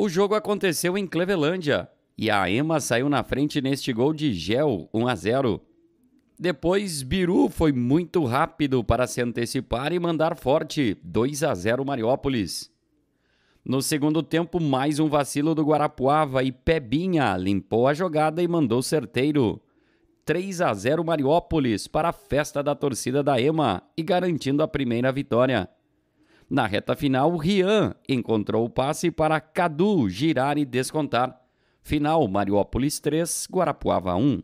O jogo aconteceu em Clevelândia e a Ema saiu na frente neste gol de Gel 1 a 0. Depois, Biru foi muito rápido para se antecipar e mandar forte 2 a 0 Mariópolis. No segundo tempo, mais um vacilo do Guarapuava e Pebinha limpou a jogada e mandou certeiro. 3 a 0 Mariópolis para a festa da torcida da EMA e garantindo a primeira vitória. Na reta final, Rian encontrou o passe para Cadu girar e descontar. Final: Mariópolis 3, Guarapuava 1.